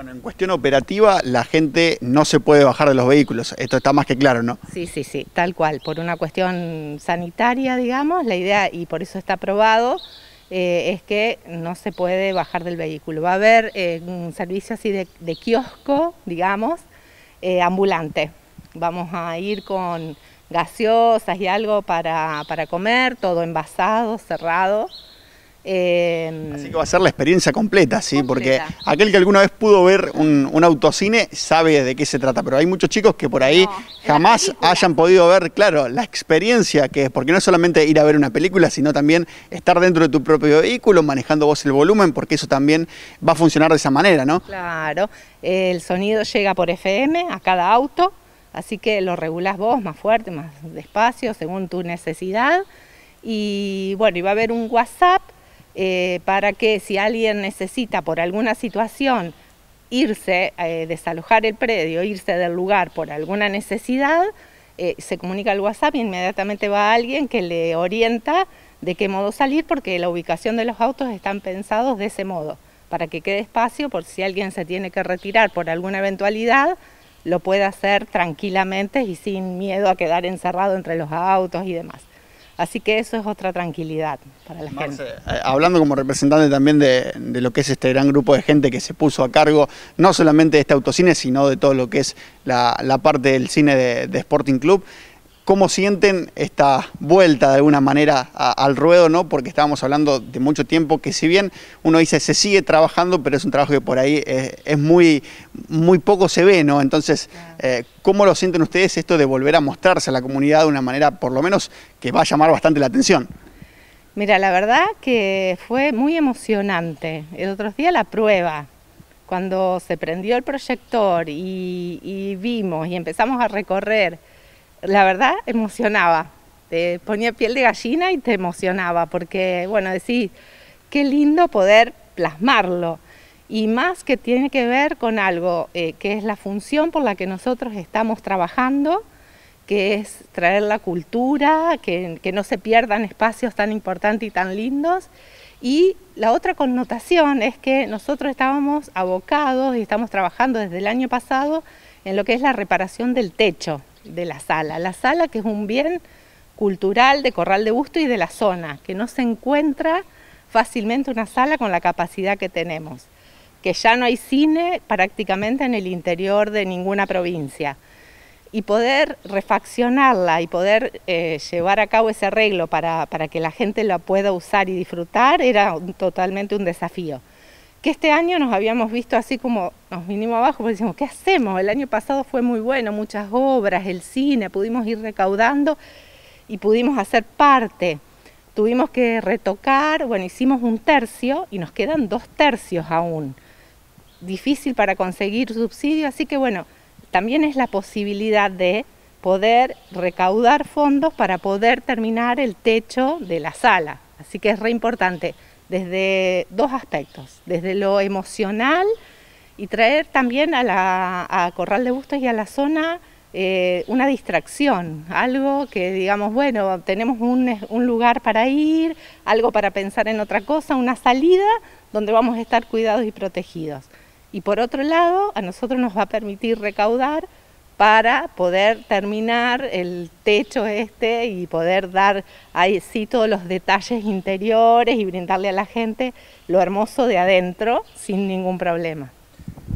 Bueno, en cuestión operativa, la gente no se puede bajar de los vehículos. Esto está más que claro, ¿no? Sí, sí, sí, tal cual. Por una cuestión sanitaria, digamos, la idea, y por eso está aprobado, eh, es que no se puede bajar del vehículo. Va a haber eh, un servicio así de, kiosco, digamos, eh, ambulante. Vamos a ir con gaseosas y algo para comer, todo envasado, cerrado. Em, así que va a ser la experiencia completa, ¿sí? Porque aquel que alguna vez pudo ver un, autocine sabe de qué se trata, pero hay muchos chicos que por ahí jamás hayan podido ver, claro, la experiencia que es, porque no es solamente ir a ver una película, sino también estar dentro de tu propio vehículo, manejando vos el volumen, porque eso también va a funcionar de esa manera, ¿no? Claro, el sonido llega por FM a cada auto, así que lo regulás vos más fuerte, más despacio, según tu necesidad. Y bueno, y va a haber un WhatsApp eh, para que si alguien necesita por alguna situación irse, eh, desalojar el predio, irse del lugar por alguna necesidad, eh, se comunica al WhatsApp y inmediatamente va alguien que le orienta de qué modo salir porque la ubicación de los autos están pensados de ese modo, para que quede espacio por si alguien se tiene que retirar por alguna eventualidad, lo pueda hacer tranquilamente y sin miedo a quedar encerrado entre los autos y demás. Así que eso es otra tranquilidad para la gente. Eh, hablando como representante también de, lo que es este gran grupo de gente que se puso a cargo, no solamente de este autocine, sino de todo lo que es la, parte del cine de Sporting Club, cómo sienten esta vuelta de alguna manera al ruedo, ¿no? Porque estábamos hablando de mucho tiempo que si bien uno dice se sigue trabajando, pero es un trabajo que por ahí es, muy, muy poco se ve, ¿no? Entonces, eh, ¿cómo lo sienten ustedes esto de volver a mostrarse a la comunidad de una manera por lo menos que va a llamar bastante la atención? Mira, la verdad que fue muy emocionante. El otro día la prueba, cuando se prendió el proyector y vimos y empezamos a recorrer la verdad, emocionaba. Te ponía piel de gallina y te emocionaba, porque, bueno, decís, qué lindo poder plasmarlo. Y más que tiene que ver con algo eh, que es la función por la que nosotros estamos trabajando, que es traer la cultura, que no se pierdan espacios tan importantes y tan lindos. Y la otra connotación es que nosotros estábamos abocados y estamos trabajando desde el año pasado en lo que es la reparación del techo de la sala. La sala que es un bien cultural de Corral de Busto y de la zona, que no se encuentra fácilmente una sala con la capacidad que tenemos, que ya no hay cine prácticamente en el interior de ninguna provincia. Y poder refaccionarla y poder eh, llevar a cabo ese arreglo para, que la gente la pueda usar y disfrutar era totalmente un desafío que este año nos habíamos visto así como nos vinimos abajo, porque decimos, ¿qué hacemos? El año pasado fue muy bueno, muchas obras, el cine, pudimos ir recaudando y pudimos hacer parte. Tuvimos que retocar, bueno, hicimos un tercio y nos quedan dos tercios aún. Difícil para conseguir subsidio, así que bueno, también es la posibilidad de poder recaudar fondos para poder terminar el techo de la sala. Así que es re importante desde dos aspectos, desde lo emocional y traer también a, Corral de Bustos y a la zona eh, una distracción, algo que digamos, bueno, tenemos un, lugar para ir, algo para pensar en otra cosa, una salida donde vamos a estar cuidados y protegidos. Y por otro lado, a nosotros nos va a permitir recaudar para poder terminar el techo este y poder dar ahí sí todos los detalles interiores y brindarle a la gente lo hermoso de adentro sin ningún problema.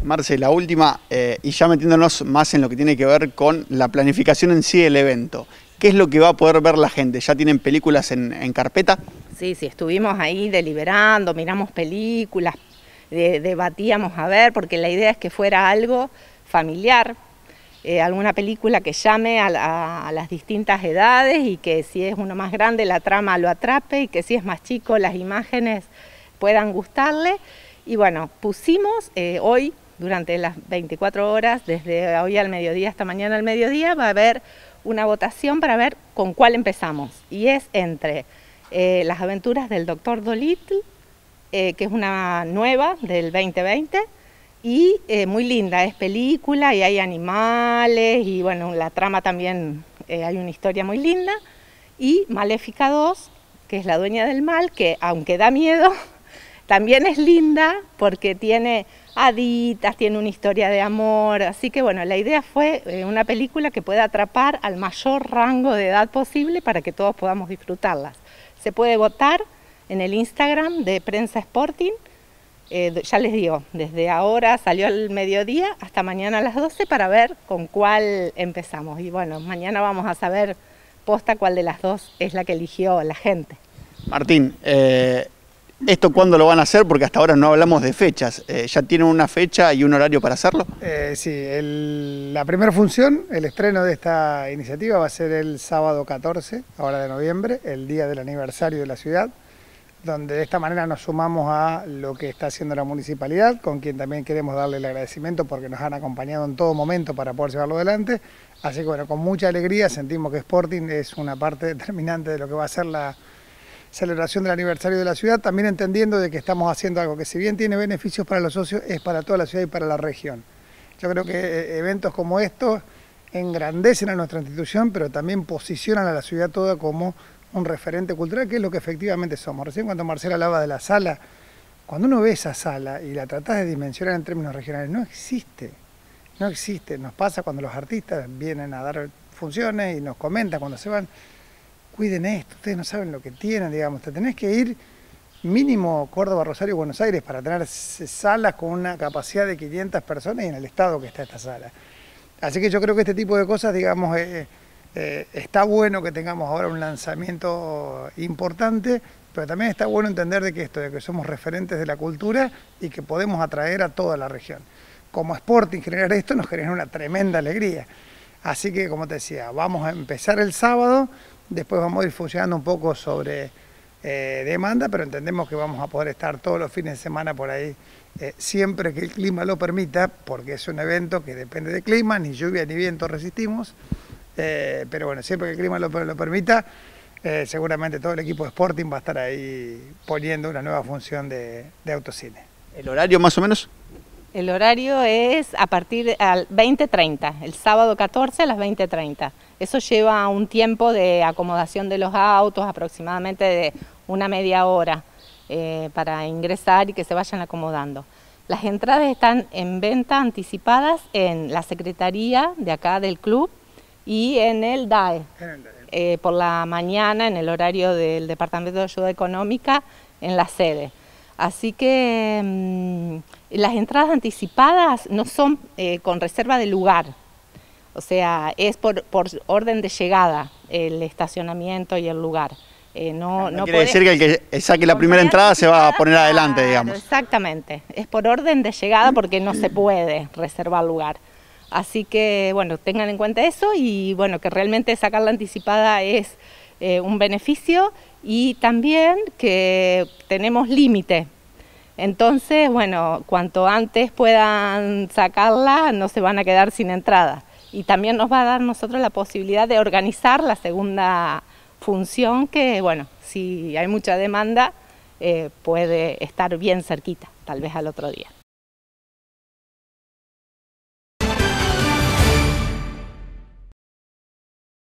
Marce, la última, eh, y ya metiéndonos más en lo que tiene que ver con la planificación en sí del evento. ¿Qué es lo que va a poder ver la gente? ¿Ya tienen películas en, carpeta? Sí, sí, estuvimos ahí deliberando, miramos películas, debatíamos a ver, porque la idea es que fuera algo familiar, eh, alguna película que llame a, las distintas edades y que si es uno más grande la trama lo atrape y que si es más chico las imágenes puedan gustarle. Y bueno, pusimos eh, hoy, durante las 24 horas, desde hoy al mediodía hasta mañana al mediodía, va a haber una votación para ver con cuál empezamos. Y es entre eh, las aventuras del doctor Dolittle, que es una nueva del 2020, y eh, muy linda, es película y hay animales y bueno, la trama también eh, hay una historia muy linda. Y Maléfica 2, que es la dueña del mal, que aunque da miedo, también es linda porque tiene aditas, tiene una historia de amor, así que bueno, la idea fue eh, una película que pueda atrapar al mayor rango de edad posible para que todos podamos disfrutarlas. Se puede votar en el Instagram de Prensa Sporting eh, ya les digo, desde ahora salió al mediodía hasta mañana a las 12 para ver con cuál empezamos. Y bueno, mañana vamos a saber posta cuál de las dos es la que eligió la gente. Martín, eh, ¿esto cuándo lo van a hacer? Porque hasta ahora no hablamos de fechas. Eh, ¿Ya tienen una fecha y un horario para hacerlo? sí, la primera función, el estreno de esta iniciativa va a ser el sábado 14, ahora de noviembre, el día del aniversario de la ciudad donde de esta manera nos sumamos a lo que está haciendo la municipalidad, con quien también queremos darle el agradecimiento porque nos han acompañado en todo momento para poder llevarlo adelante. Así que bueno, con mucha alegría sentimos que Sporting es una parte determinante de lo que va a ser la celebración del aniversario de la ciudad, también entendiendo de que estamos haciendo algo que si bien tiene beneficios para los socios, es para toda la ciudad y para la región. Yo creo que eh, eventos como estos engrandecen a nuestra institución, pero también posicionan a la ciudad toda como un referente cultural, que es lo que efectivamente somos. Recién cuando Marcela hablaba de la sala, cuando uno ve esa sala y la tratás de dimensionar en términos regionales, no existe, no existe. Nos pasa cuando los artistas vienen a dar funciones y nos comentan cuando se van, cuiden esto, ustedes no saben lo que tienen, digamos, te tenés que ir mínimo Córdoba, Rosario, Buenos Aires para tener salas con una capacidad de 500 personas y en el estado que está esta sala. Así que yo creo que este tipo de cosas, digamos, eh, eh, está bueno que tengamos ahora un lanzamiento importante, pero también está bueno entender de que esto, de que somos referentes de la cultura y que podemos atraer a toda la región. Como Sporting generar esto nos genera una tremenda alegría. Así que, como te decía, vamos a empezar el sábado, después vamos a ir funcionando un poco sobre eh, demanda, pero entendemos que vamos a poder estar todos los fines de semana por ahí, eh, siempre que el clima lo permita, porque es un evento que depende de clima, ni lluvia ni viento resistimos. Eh, pero bueno, siempre que el clima lo, permita, eh, seguramente todo el equipo de Sporting va a estar ahí poniendo una nueva función de, autocine. ¿El horario más o menos? El horario es a partir al 20.30, el sábado 14 a las 20.30. Eso lleva un tiempo de acomodación de los autos, aproximadamente de una media hora, eh, para ingresar y que se vayan acomodando. Las entradas están en venta anticipadas en la secretaría de acá del club, y en el DAE. Eh, por la mañana, en el horario del Departamento de Ayuda Económica, en la sede. Así que mm, las entradas anticipadas no son eh, con reserva de lugar, o sea, es por, por orden de llegada el estacionamiento y el lugar. Eh, ah, no, no, quiere decir que el que saque la primera entrada se va a poner adelante, digamos. Exactamente, es por orden de llegada porque no se puede reservar lugar. Así que, bueno, tengan en cuenta eso y, bueno, que realmente sacarla anticipada es eh, un beneficio y también que tenemos límite. Entonces, bueno, cuanto antes puedan sacarla, no se van a quedar sin entrada. Y también nos va a dar nosotros la posibilidad de organizar la segunda función, que, bueno, si hay mucha demanda, eh, puede estar bien cerquita, tal vez al otro día.